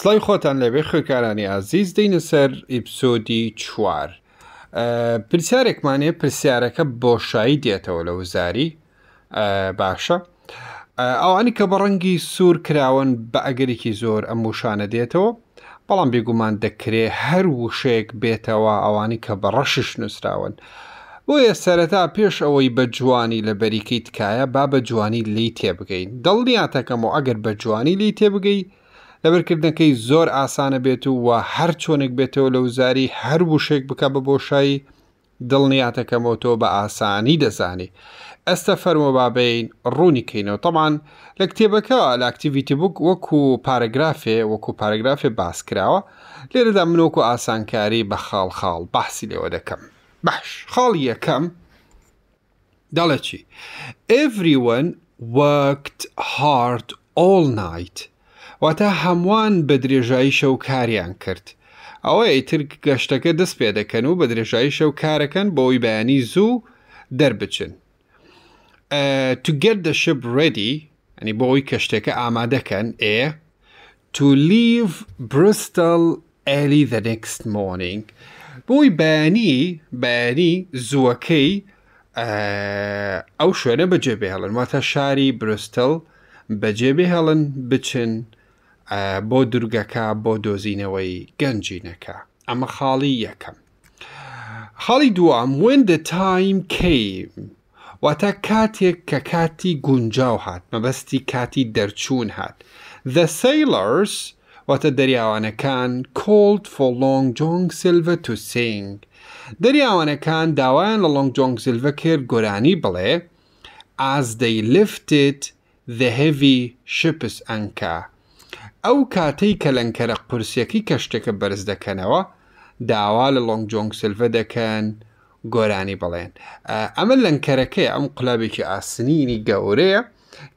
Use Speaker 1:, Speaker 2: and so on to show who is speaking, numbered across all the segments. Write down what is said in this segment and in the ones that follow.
Speaker 1: سڵی خۆتان لەوێ خوێکارانی ئازیز دەینە سەر ئیپسۆدی چوار. پرسیارێکمانێ پرسیارەکە بۆشایی دێتەوە لە وزاری باشە. ئەوانی کە بە ڕەنگی سوور کراون بە ئەگەرێکی زۆر ئەم وشانە دێتەوە بەڵام بێگومان دەکرێ هەر وشەیەک بێتەوە ئەوانی کە بە ڕەشش نووسراون. بۆیە سەرەتا پێش ئەوەی بە جوانی لە بەریکەی تکایە با بە جوانی لی تێبگەین دڵنیاتەکەم و ئەگەر بە جوانی لی تێبگەی لەبەرکردنەکەی زۆر ئاسانە بێت و وە هەر چۆنێک بێتەوە لە وزاری هەر وشێک بکە بە بۆشایی دڵنیاتەکەمەوە تۆ بە ئاسانی دەزانی. ئەستە فەرمە بابین ڕوونی کەینەوە تەمان لە کتێبەکە لە ئاکتیڤیتی بووک وەکو پارەگرافێ وەکو پارەگرافێ باس کراوە لێرەدا منۆکو ئاسانکاری بە خاڵ خاڵ باسی لەوە دەکەم باش خاڵی یەکەم دەڵە چی؟ Everyone worked hard all night. واتە هەمووان بە درێژایی شەو کاریان کرد. ئەوە ئیتر گەشتەکە دەست پێ دەکەن و بە درێژایی شەو کارەکەن بۆی بەیانی زوو دەربچن. توگەر دە شب ڕێدی ئەنی بۆی کەشتێکە ئامادەکەن ئێ to leave Bristol early the next morning. بۆی بانی بانی زووەکەی ئەو شوێنە بەجێبێ هەڵن واتە شاری برستل بەجێبێ هەڵن بچن بۆ دورگەکە بۆ دۆزینەوەی گەنجینەکە ئەمە خاڵی یەکەم خاڵی دووەم وێن دە تایم کیم واتە کاتێک کە کاتی گونجاو هات مەبەستی کاتی دەرچوون هات The Sailors واتە دەریاوانەکان کۆلد فۆلۆنگ جۆنگ سلڤە تو سنگ دەریاوانەکان داوایان لە لۆنگ جۆنگ سلڤە کرد گۆرانی بڵێ ئازدەی لفتت the heavy ships anchor ئەو کاتەی کە لەنکەرە قورسەکەی کەشتەکە بەرز دەکەنەوە داوا لە لۆنگ جۆنگ سلڤە دەکەن گۆرانی بڵێن ئەمە لەنکەرەکەی ئەم قلابێکی ئاسنینی گەورەیە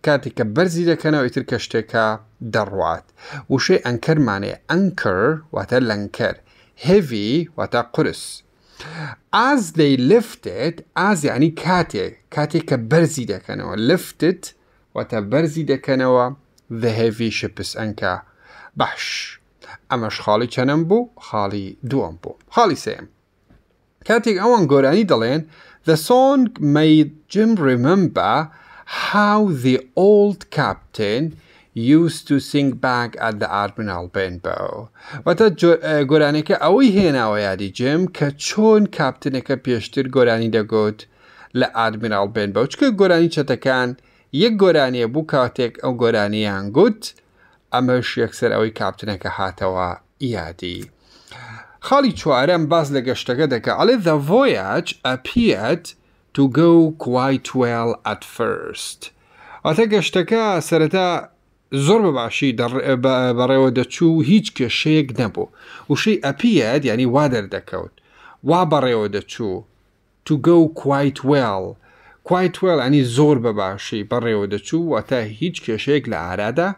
Speaker 1: کاتێک کە بەرزی دەکەنەوە ئیتر کە شتێکە دەڕوات وشەی ئەنکەرمانێ ئەنکەر واتە لەنکەر هێوی واتە قرس ئاز دەی لفتت ئازیانی کاتێک کاتێک کە بەرزی دەکەنەوە لفتت واتە بەرزی دەکەنەوە The Heavy Ships ئەنکە بەش ئەمەش خاڵی چەنم بوو خاڵی دووەم بوو خاڵی سێم کاتێک ئەوان گۆرانی دەڵێن The song made Jim remember how the old captain used to sing back at the Admiral Benbow وەتە e, گۆرانەکە ئەوەی هێناوە یادی جم کە چۆن کاپتنەکە پێشتر گۆرانی دەگوت لە ئادمیرال بێن بەوچکە گۆرانی چەتەکان یەک گۆرانیە بوو کاتێک ئەو گۆرانیان گوت ئەمەش یەکسەر ئەوەی کاپتنەکە هاتەوە یادی. خاڵی چوارەم باز لە گەشتەکە دەکە ئەڵێ the voyage appeared to go quite well at first. ئەتە گەشتەکە سەرەتا زۆر بەباشی بەڕێوە دەچوو هیچ کێشەیەک نەبوو وشەی ئەپیەت ینی وا دەردەکەوت وا بەڕێوە دەچوو to go quite well کوایتوەل ئەنی زۆر بە باشی بەڕێوە دەچوو و تا هیچ کێشەیەک لە ئارادا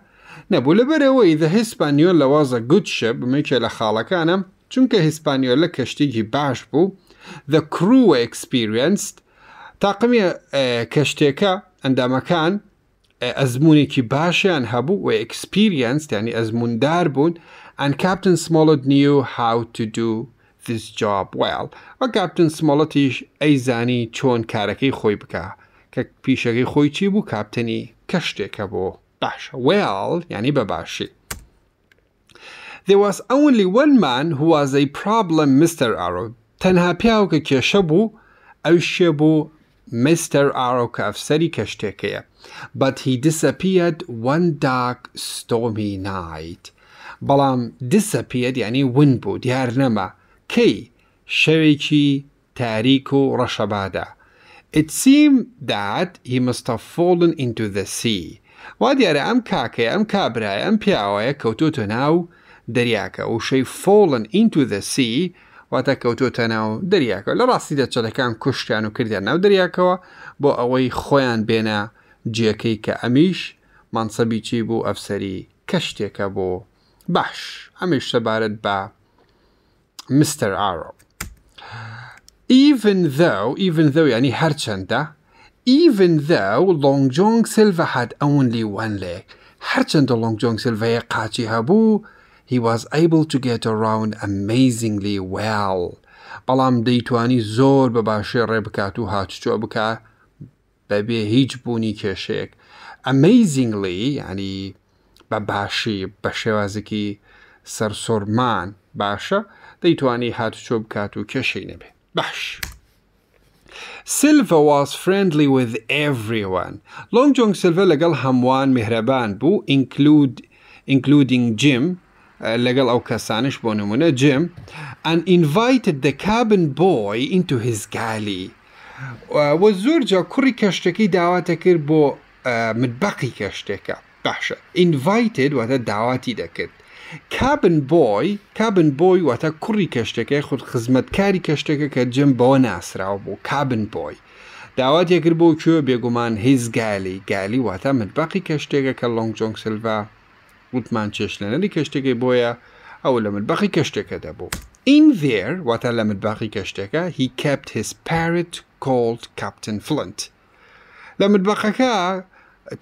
Speaker 1: نەبوو لەبەرەوەی دە هیسپانیۆل لەوازە گوتشە بمێکێ لە خاڵەکانم چونکە هیسپانیۆل لە کەشتێکی باش بوو the crew experienced تاقمی کەشتێکە ئەندامەکان ئەزمونێکی باشیان هەبوو و ئەکسپیرینس ینی ئەزموندار بوون ئەن کاپتن سمۆڵت نیو how to do this job well و کاپتن سمەڵەتیش ئەیزانی چۆن کارەکەی خۆی بکە کە پیشەکەی خۆی چی بوو کاپتنی کە شتێکە بۆ باشە well ینی بەباشی. There was only one man who was a problem Mr. Arrow. تەنها پیاوکە کێشە بوو ئەو شێ بوو Mr. Arrow کە ئەفسەری کەشتێکەیە. But he disappeared one dark stormy night. بەڵام disappeared ینی ون بوو دیار نەما کەی شەوێکی تاریک و ڕەشەبادا. It seemed that he must have fallen into the sea. وا دیارە ئەم کاکەی ئەم کابرای ئەم پیاوەیە کەوتۆتە ناو دەریاکە و شەی فۆڵن into the sea واتە کەوتۆتە ناو دەریاکە لە ڕاستی دەچەلەکان کوشتیان و کردیان ناو دەریاکەوە بۆ ئەوەی خۆیان بێنە جیەکەی کە ئەمیش مانسەبی چی بوو ئەفسەری کەشتێکە بۆ باش ئەمیش سەبارەت بە Mr. Arrow. Even though, even though, يعني هرچند, even though Long John Silver had only one leg, هرچند Long John Silver يقاچي هبو, he was able to get around amazingly well. بلام ديتواني زور بباشي ربكا تو هاتشو بكا ببه هیچ بونی کشک. Amazingly, يعني بباشي بشوازكي سرسرمان باشه دەیتوانی هاتوچۆ بکات و کەشەی نەبێ باش. سلڤ واز فرندلی with everyone. لۆنگ جۆنگ سلڤە لەگەڵ هەمووان میهرەبان بوو ئینکلود including Jim لەگەڵ ئەو کەسانش بۆ نمونە جم and invited the cabin boy into his galley وە زۆر جا کوڕی کەشتەکەی داواتە کرد بۆ متبەقی کەشتێکە باشە invited واتە داواتی دەکرد کابن بۆی کابن بۆی واتە کوڕی کەشتەکەی خود خزمەتکاری کەشتەکە کە جم بەوە ناسراوە بوو کابن بۆی. داوات یەکرد بۆ کوێ بێگومان هیز گالی گالی واتە متباقی کەشتێکە کە لۆنگ جۆنگ سلڤ وتمان چێشلێنەری کەشتێکی بۆیە ئەو لە متباقی کەشتەکە دەبوو. In there واتە لە متباقی کەشتەکە he kept his parrot called Captain Flint. لە متبەقەکە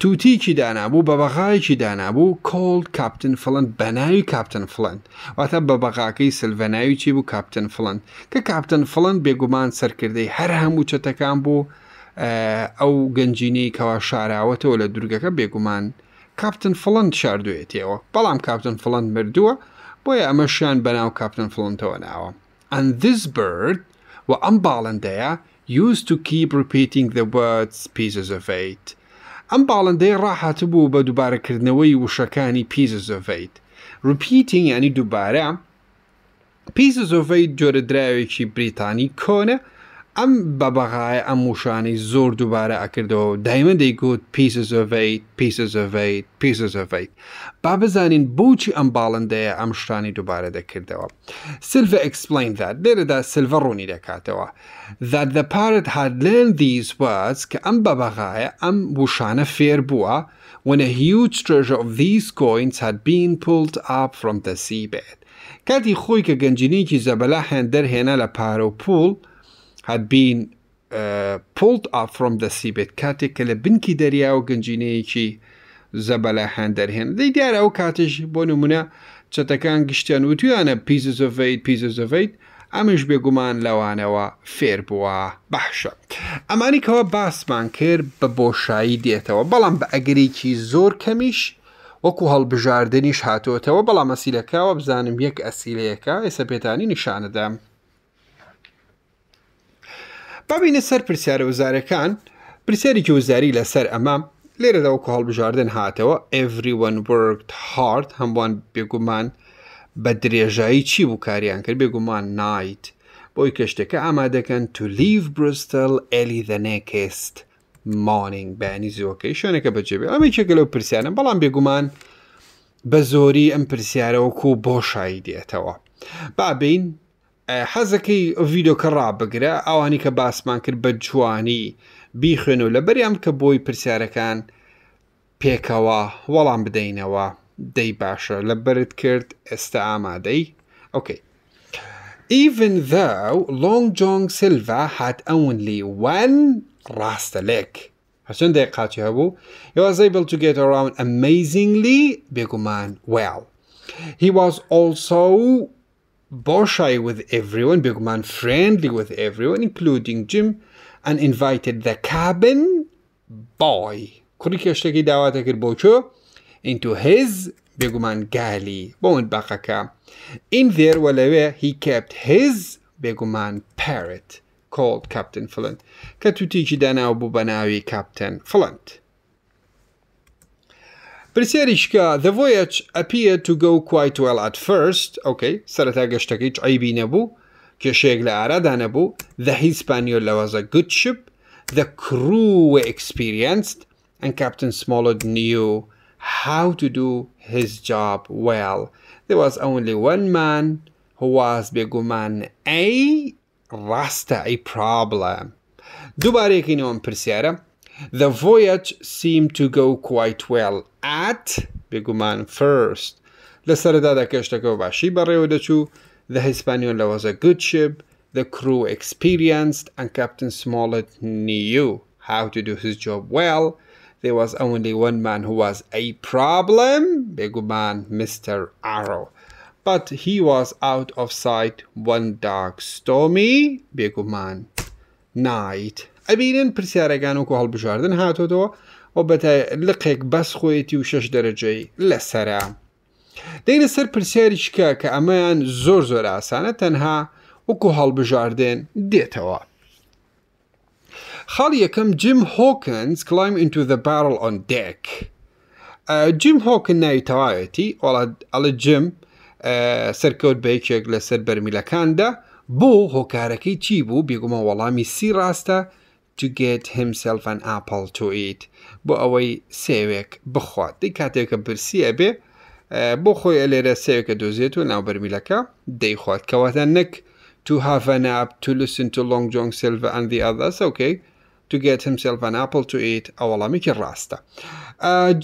Speaker 1: تووتیکی دانابوو بە بەغایکی دانابوو کۆڵ کاپتن فلند بەناوی کاپتن فلند واتە بە بەغاکەی سلڤەناوی چی بوو کاپتن فلند کە کاپتن فلند بێگومان سەرکردەی هەر هەموو چەتەکان بوو ئەو گەنجینەی کەوا شاراوەتەوە لە دوورگەکە بێگومان کاپتن فلند شاردوێتەوە بەڵام کاپتن فلند مردووە بۆیە ئەمە شیان بەناو کاپتن فلندەوە ناوە ئەن this bird و ئەم باڵندەیە used to keep repeating the words pieces of fate ئەم باڵندەی ڕاهاتبوو بە دووبارەکردنەوەی وشەکانی پیززۆڤیت ڕپیتنگ ینی دووبارە پیززۆڤیت جۆرە دراوێکی بریتانی کۆنە ئەم بەبەغای ئەم وشانەی زۆر دووبارە ئەکردەوە دایمە دەیگوت پیسەزەڤیت پیسەزەڤیت پیسەزەڤیت با بزانین بۆچی ئەم باڵندەیە ئەم شتانی دووبارە دەکردەوە سلڤ ئەکسپلین داد لێرەدا سلڤە ڕوونی دەکاتەوە that the parrot had learned these words کە ئەم بەبەغایە ئەم وشانە فێر بووە when a huge treasure of these coins had been pulled up from the seabed کاتی خۆی کە گەنجینێکی زەبەلا هێندەر هێنا لە پارە و پول، had been uh, pulled up from the seabed کاتێک کە لە بنکی دەریا و گەنجینەیەکی زەبەلا هەند دەرهێن دەی دیارە ئەو کاتش بۆ نمونە چەتەکان گشتیان وتویانە پیزۆفیت پیزۆفیت ئەمش بێگومان لەوانەوە فێر بووە بەحشە ئەمانیکەوە باسمان کرد بە بۆشایی دێتەوە بەڵام بە ئەگرێکی زۆر کەمیش وەکو هەڵبژاردننیش هاتوتەوە بەڵام ئەسیلەکەەوە بزانم یەک ئەسیلەیەەکە ئێستا پێێتانی نیشانەدەم بابینە سەر پرسیارە وزارەکان پرسیارێکی وزاری لەسەر ئەمام لێرەدا وکو هەڵبژاردن هاتەوە ئەڤریوان وەرگت هارد هەمووان بێگومان بە درێژایی چی بووکاریان کرد بێگومان نایت بۆی کەشتەکە ئامادەکەن تو لیف برستل ئەلی دەنێکست مانینگ بەینی زیۆکەی شوێنەکە بەجێبێ ئەمە چێکە لەو پرسیانە بەڵام بێگومان بە زۆری ئەم پرسیارەوەکو بۆ شایی دێتەوە بابین حەزەکەی ڤیددیو کە ڕابگرە ئەوانی کە باسمان کرد بە جوانی بیخوێن و لە بەریام کە بۆی پرسیارەکان پێکەوە وەڵام بدەینەوە دەی باشە لە بەرت کرد ئێستا ئامادەی ئۆکەی. Even though Long John Silva had only one ڕاستە لێک هەچەند دەیە قاچی هەبوو he was able to get around amazingly بێگومان well he was also Borshai with everyone, Big Man friendly with everyone, including Jim, and invited the cabin boy into his Big Man galley بون بقاكا in there ولوي he kept his Big Man parrot called Captain Flint كتوتيجي دانا أبو Captain Flint پرسیاریشکە The Voyage appeared to go quite well at first ئۆکەی سەرەتا گەشتەکە هیچ عیبی نەبوو کێشەیەک لە ئارادا نەبوو The Hispaniol was a good ship The crew were experienced and Captain Smollett knew how to do his job well. There was only one man who was بێگومان a ڕاستە a problem. دووبارەیەکی نەوەم پرسیارە the voyage seemed to go quite well at بگومان first لەسەرەدادا کەشتەکە باشی بەڕێوە دەچوو The Hispaniola was a good ship The crew experienced and Captain Smollett knew how to do his job well There was only one man who was a problem بگومان Mr. Arrow But he was out of sight one dark stormy بگومان night ئەبینن پرسیارەکان وکو هەڵبژاردن هاتۆتەوە و بە لقێک بەس خۆیەتی و شش دەرەجەی لەسرە. دەینە سەر پرسیاریشکە کە ئەمەیان زۆر زۆر ئاسانە تەنها وەکو هەڵبژاردێن دێتەوە. خاڵ یەکەم جیم هۆکنز کلایم into the barrel on deck. جیم هۆکن ناویتەواوێتی ئەڵە جیم سەرکەوت بەیکێک لەسەر بەرمیلەکاندا بۆ هۆکارەکەی چی بوو بێگومە وەڵامی سی ڕاستە to get himself an apple to eat بۆ ئەوەی سێوێک بخوات دی کاتێککە پرسیە بێ بۆ خۆی لێرە سێوێکە دۆزێت و ناوبەرمیلەکە دەیخوات کەواتە نەک to have an app to listen to long John Silver and the others okay to get himself an apple to eat ئەوەڵامێکی ڕاستە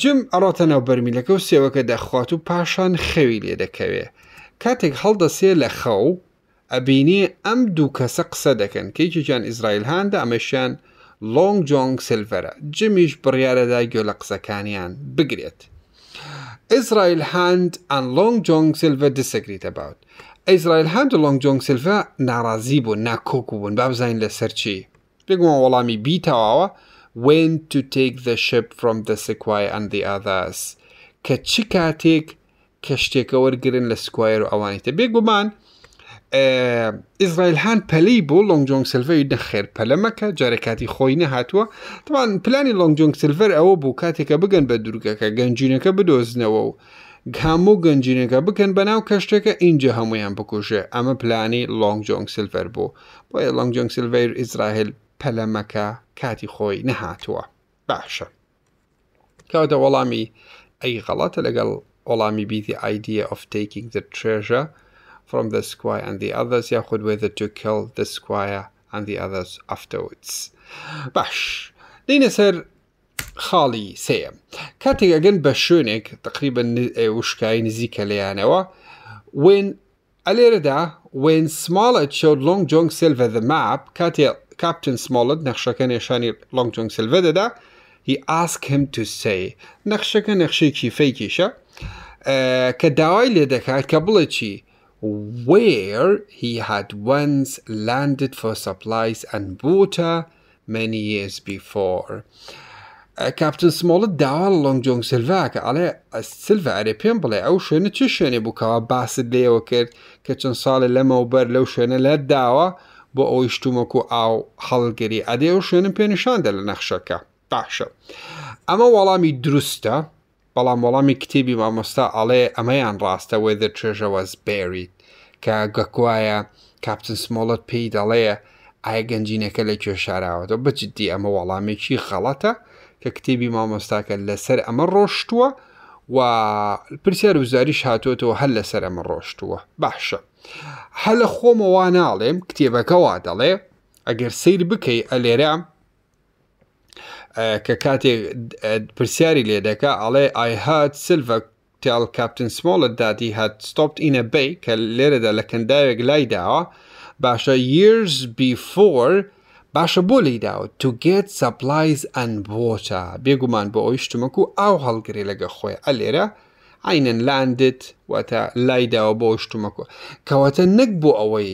Speaker 1: جم ئەڕاتە ناوبەرمیلەکە و سێوەکە دەخوات و پاشان خەوی لێ دەکەوێ کاتێک هەڵدەسێ لە خەو ئەبینی ئەم دوو کەسە قسە دەکەن کەیکیان ئیزرائیل هااندا ئەمەشیان لۆنگ جۆنگ سلڤەرە جمیش بڕیارەدا گوێ لە قسەکانیان بگرێت. Israel Hand and Long John Silver disagreed about. Israel Hand و Long John Silver ناڕازی بوون ناکۆک بوون بابزانین لەسەر چی. بگومان وەڵامی بیتەواوە when to take the ship from the sequoia and the others کە چی کاتێک کە شتێکە وەرگرن لە سکوایر و ئەوانیتە بێگومان ئیزرائیل هاان پەلەی بۆ لۆنگجۆنگ سلڤەی نەخێر پەلەمەکە جارەکاتی خۆی نەهاتووە تاوان پلانی لۆنگجۆنگ سلڤەر ئەوە بوو کاتێکە بگەن بە دوورگەکە گەنجینەکە بدۆزنەوە و گامۆ گەنجینەکە بکەن بەناو کەشتێکە اینجا هەمویان بکوژێ ئەمە پلانی لۆنگجۆنگ سلڤەر بوو بۆیە لۆنگجۆنگ سلڤەر ئیزراهیل پەلەمەکە کاتی خۆی نەهاتووە باشە کەوتە وەڵامی ئەی غەڵاتە لەگەڵ وەڵامی بیتی ئایدە ئۆفتیکینگ ترێژە from the squire and the others يأخذ whether to kill the squire and the others afterwards باش لينا خالي خاڵی كاتي اجن بشونك تقريبا وش كاين وشکایی نزیکە لەیانەوە وێن وين وێن سماڵە چۆد لۆنگ جۆنگ سلڤە دە ماپ کاتێ کاپتن سمالت نەخشەکە نێشانی لۆنگ جۆنگ سلڤە دەدا هی ئاسک هەم تو سەی نەخشەکە نەخشێکی فەیکیشە کە داوای لێ دەکات کە بڵێ چی where he had once landed for supplies and water many years before. كابتن سمول داوا لونج جونغ سيلفاك على السيلفا على بيمبلي او شنو تشني بوكا باسد لي وكر كتشن صال لما وبر لو شنو لا داوا بو او يشتمكو او حلقري ادي او شنو بينشان دل نخشكا باشا اما والامي درسته بەڵام وەڵامی کتێبی مامۆستا ئەڵێ ئەمەیان ڕاستە where the treasure was buried کە گەکوایە کاپتن سمۆڵت پێی دەڵەیە ئایا گەنجینەکە لە کێشاراوەەوە بەجددی ئەمە وەڵامێکی خەڵەتە کە کتێبی مامۆستاکە لەسەر ئەمە ڕۆشتووە و پرسیار وزاریش هاتوێتەوە هەر لەسەر ئەمە ڕۆشتووە باشە هە لە خۆمەوە ناڵێم کتێبەکەوا دەڵێ ئەگەر سیر بکەی ئەلێرام کە کاتێک پرسیاری لێ دەکا ئەڵێ ئایهات سلڤە تێڵ کاپتن سمۆڵت دادی هەت ستۆپت ئینە بەی کە لێرەدا لە کەنداوێک لای داوە باشە years before باشە بۆ لی داوە to get supplies and water بێگومان بۆ ئەوی شتمەک و ئاو هەڵگری لەگە خۆی ئە لێرە عینەن لاندت وەتە لایداوە بۆ شتومەکو کەواتە نەک بۆ ئەوەی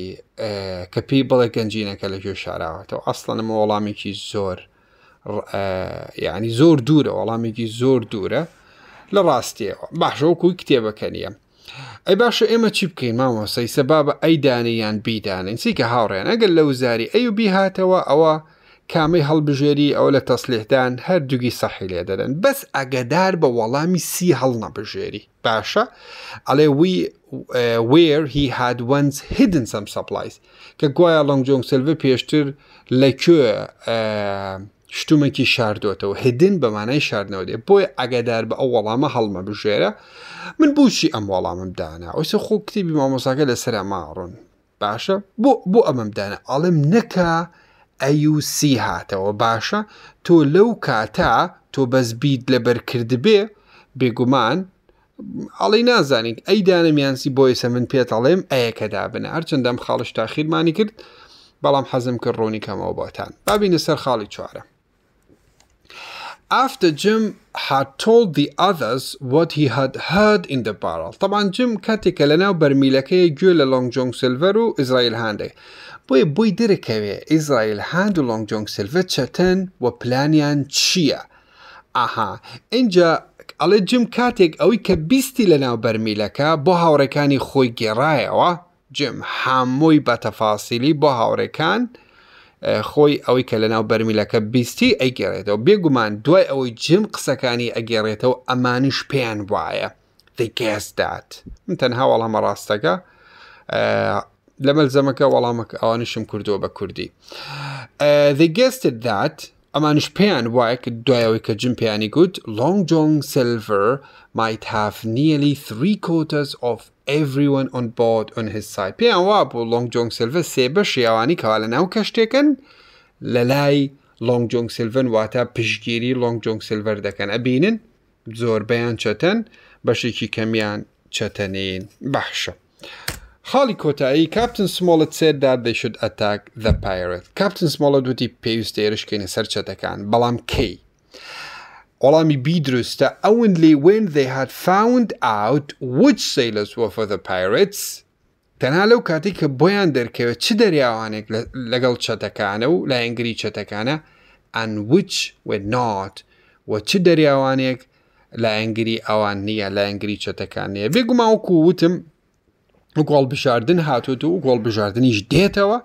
Speaker 1: کە پێی بڵێ گەنجینەکە لە ژێ شاراوەتەوە ئەسڵەنەمە وەڵامێکی زۆر یعنی زۆر دوورە وەڵامێکی زۆر دوورە لە ڕاستیەوە باش وەکوی کتێبەکە نییە. ئەی باشە ئێمە چی بکەین مامۆسەی سەبابە یان دانیان بیدانین چیکە هاوڕێن ئەگەر لە لوزاری ایو و بیهاتەوە او کامی هەڵبژێری ئەو لە تەسلێدان هەردووگی سەحی لێ دەدەن بەس ئەگەدار با وەڵامی سی هەڵ نەبژێری باشه علی وی where he had once hidden some supplies که گویا لەنگ جۆنگ سلڤ پێشتر لەکوێ شتومێکی شاردۆتەوە هدن بە مانای شاردنەوە دێ بۆی ئەگەدار بە ئەو وەڵامە هەڵمە بژێرە من بوشی ئەم وەڵامم دانا ئەوسە خۆ کتیبی مامۆساکە لە سرە ماڕون باشە بۆ بۆ ئەمەم دانا ئاڵم نەکە ئەیوسی هاتەوە باشە تۆ لەو کاتا تۆ بەزبیت لەبەرکرد بێ بێگومان ئەڵی نازانین ئەی دانەمیانسی بۆیسە من پێت ئەڵێم ئەیەکەدا بنە هەرچەندەم خاڵش تاخیرمانی کرد بەڵام حەزم کرد ڕۆنی کەمەوە بۆتان بابینە سەر خاڵی چوارە after Jim had told the others what he had heard in the barrel طبعا جيم كاتي کە لە ناو بەرمیلەکەی گوێ لە لۆنگ جۆنگ سلڤەر و ئیزرائیل هاندێ بۆیە بۆی درێکەوێ ئیزرائیل هاند و لۆنگ جۆنگ سلڤەر چەتەن و پلانیان چییە؟ آها. إنجا على جيم كاتيك ئەوەی کە بیستی لە ناو بەرمیلەکە خوي هاوڕەکانی و. جيم جم بتفاصيلي بە تەفاسیلی خۆی ئەوەی کە لەناو بەرمیلەکە بیستی ئەیگەڕێتەوە بێگومان دوای ئەوەی جم قسەکانی ئەگەڕێتەوە ئەمانیش پێیان وایە دەیکەسدات من تەنها وەڵامە ڕاستەکە لەمەلزەمەکە وەڵامەکە ئەوانشم کردووە بە کوردی دەیگەستدات ئەمانش پێیان وایە کە دوایەوەی کە جم پێیانی گوت Silver جۆنگ might have nearly three quarters of everyone on board on his side پێیان وا بۆ لۆنگ جۆنگ سلڤر سێ که کەوا لە ناو کەشتێکن لە لای لۆنگ جۆنگ واتە پشتگیری لۆنگ جۆنگ دەکەن ئەبینن زۆربەیان چەتەن بەشێکی کەمیان چەتەنین بەحشە. Hallikotai, Captain Smollett said that they should attack the pirate. Captain Smollett the üti pénztérösként szercseteken, balam K. Olami Bidrusta, only when they had found out which sailors were for the pirates, تەنها لەو کاتی کە بۆیان دەرکەوێت چ دەریاوانێک لەگەڵ چەتەکانە و لە ئەنگری چەتەکانە ئەن وچ و نات و چ دەریاوانێک لە ئەنگری ئەوان نییە لە ئەنگری چەتەکان نیە بێگوما وەکو وتم و گۆڵبژاردن هاتووت و گۆڵبژاردنیش دێتەوە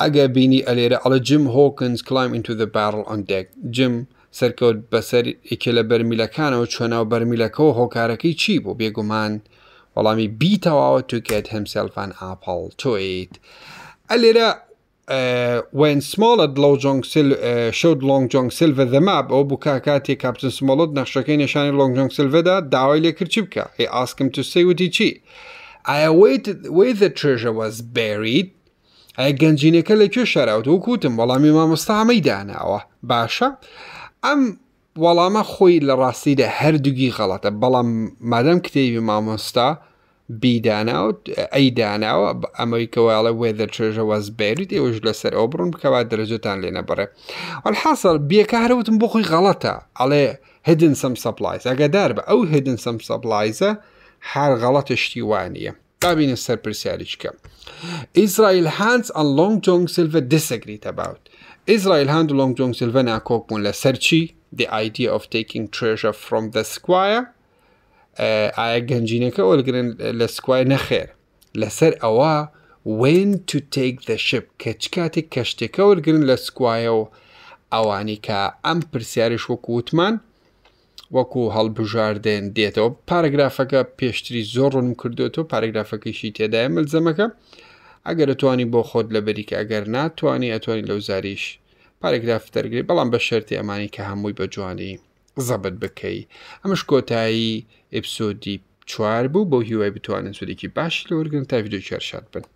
Speaker 1: ئەگە بینی ئەلێرە ئەڵە جم هۆکنز کلایم تو دە بارڵ ئەندێک جم سەرکەوت بەسەر ئیکە لە بەرمیلەکانەوە چۆناو بەرمیلەکەەوە هۆکارەکەی چی بوو بێگومان وەڵامی بیتەواوە توکێت هەمسەلفان ئاپەڵ تۆیت ئەلێرە وێن سمالت لەو جۆنگسل شەود لۆنگ جۆنگسل بە دەماب ئەو بک کاتێک کاپتن سمالت نەخشەکەی نشانی لۆنگ جۆنگسلڤدا داوای لێ کرچی بکە هی ئاسکم تو سەیوتی چی؟ I where the treasure was buried ئایا گەنجینەکە لەکوێ شەراوت و کوتم وەڵامی مامۆستا ئەمەی داناوە باشە ئەم وەڵامە خۆی لە ڕاستیدا هەردووگی غەڵەتە بەڵام مادەم کتێوی مامۆستا بیداناوت ئەی داناوە ئەمەی کەواڵە وێدە چێژە وەز بێریت ئێوەش لەسەر ئەو بڕون بکەوا دەرەجتان لێنە بڕێ ئەل حاصل بیەکارەوتم بۆ خۆی غەڵەتە ئەڵێ هدن سم سەپلایز ئەگەدار بە ئەو هدن سم سەپلایزە هر غلط اشتیوانیه وانە سر پرسیاریش پرسیاریشکە. اسرائیل هانس ئە لونگ جونگ سلوه دیسەگریتە باوت. اسرائیل هاند و لونگ جونگ سلوه ناکوک مون لسر چی دی of آف treasure from the squire ئایا اه، گەنجینەکە ئۆلگرن که اول گرن لەسەر نخیر لسر اوا وین تو تیک کە شپ کچکاتی کشتی که اول گرن و اوانی که ام پرسیاریش و کوتمن وەکو هەڵبژاردێن دێتەوە پارەگرافەکە پێشتری زۆر ڕوون کردوێتەوە پارەگرافەکەیشی تێدای ملزەمەکە ئەگەر ئەتوانی بۆ خۆت لە بەریکە ئەگەر ناتوانانی ئەتوانی لەو زاریش پارەگراف دەرگری بەڵام بە شەرتی ئەمانی کە هەمووی بە جوانی زەبت بکەی ئەمەش کۆتایی ئپسۆدی چوار بوو بۆ هیوای بتوانن سودێکی باش لەوەرگن تا ویددیو چێرشاد بن